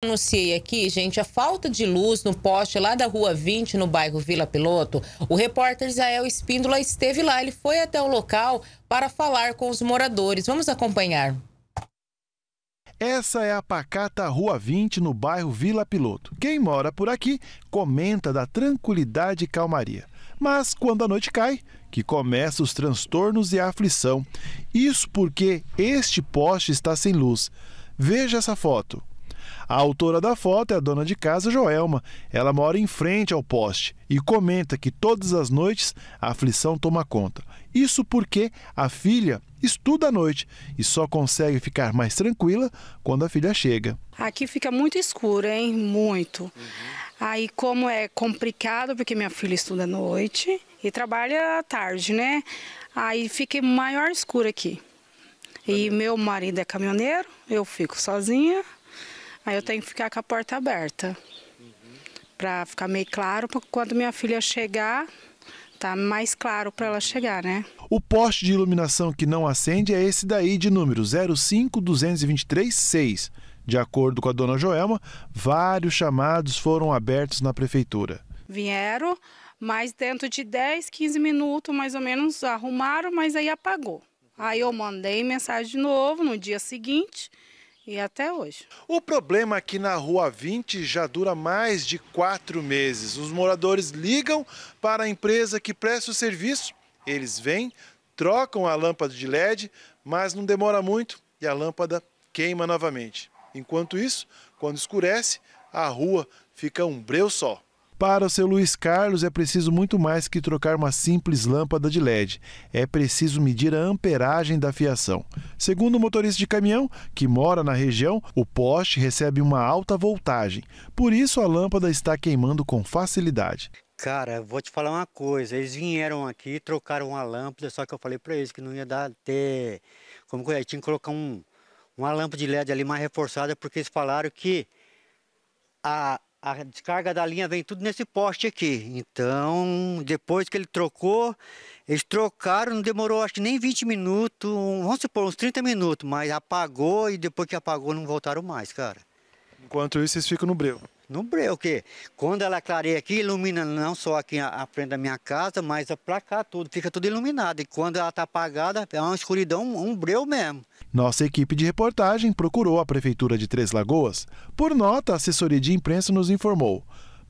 Anunciei aqui, gente, a falta de luz no poste lá da Rua 20, no bairro Vila Piloto. O repórter Israel Espíndola esteve lá, ele foi até o local para falar com os moradores. Vamos acompanhar. Essa é a pacata Rua 20, no bairro Vila Piloto. Quem mora por aqui comenta da tranquilidade e calmaria. Mas quando a noite cai, que começa os transtornos e a aflição. Isso porque este poste está sem luz. Veja essa foto. A autora da foto é a dona de casa Joelma. Ela mora em frente ao poste e comenta que todas as noites a aflição toma conta. Isso porque a filha estuda à noite e só consegue ficar mais tranquila quando a filha chega. Aqui fica muito escuro, hein? Muito. Uhum. Aí, como é complicado, porque minha filha estuda à noite e trabalha à tarde, né? Aí fica maior escuro aqui. E meu marido é caminhoneiro, eu fico sozinha. Aí eu tenho que ficar com a porta aberta. Para ficar meio claro, para quando minha filha chegar, tá mais claro para ela chegar, né? O poste de iluminação que não acende é esse daí de número 05223-6. De acordo com a dona Joelma, vários chamados foram abertos na prefeitura. Vieram, mas dentro de 10, 15 minutos mais ou menos arrumaram, mas aí apagou. Aí eu mandei mensagem de novo no dia seguinte e até hoje. O problema é que na Rua 20 já dura mais de quatro meses. Os moradores ligam para a empresa que presta o serviço, eles vêm, trocam a lâmpada de LED, mas não demora muito e a lâmpada queima novamente. Enquanto isso, quando escurece, a rua fica um breu só. Para o seu Luiz Carlos, é preciso muito mais que trocar uma simples lâmpada de LED. É preciso medir a amperagem da fiação. Segundo o motorista de caminhão, que mora na região, o poste recebe uma alta voltagem. Por isso, a lâmpada está queimando com facilidade. Cara, vou te falar uma coisa. Eles vieram aqui, trocaram uma lâmpada, só que eu falei para eles que não ia dar até. Como que é? Tinha que colocar um, uma lâmpada de LED ali mais reforçada, porque eles falaram que a, a descarga da linha vem tudo nesse poste aqui. Então, depois que ele trocou, eles trocaram, não demorou acho que nem 20 minutos, vamos supor, uns 30 minutos, mas apagou e depois que apagou não voltaram mais, cara. Enquanto isso, vocês ficam no breu no porque quando ela clareia aqui, ilumina não só aqui à frente da minha casa, mas é pra cá tudo, fica tudo iluminado. E quando ela tá apagada, é uma escuridão, um breu mesmo. Nossa equipe de reportagem procurou a Prefeitura de Três Lagoas. Por nota, a assessoria de imprensa nos informou.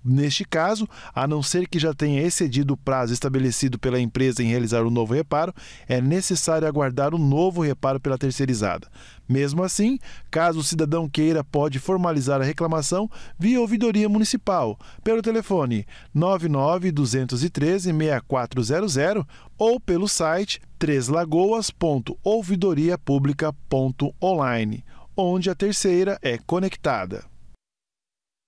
Neste caso, a não ser que já tenha excedido o prazo estabelecido pela empresa em realizar o um novo reparo, é necessário aguardar o um novo reparo pela terceirizada. Mesmo assim, caso o cidadão queira, pode formalizar a reclamação via ouvidoria municipal, pelo telefone 99 213 6400 ou pelo site treslagoas.ouvidoriapublica.online, onde a terceira é conectada.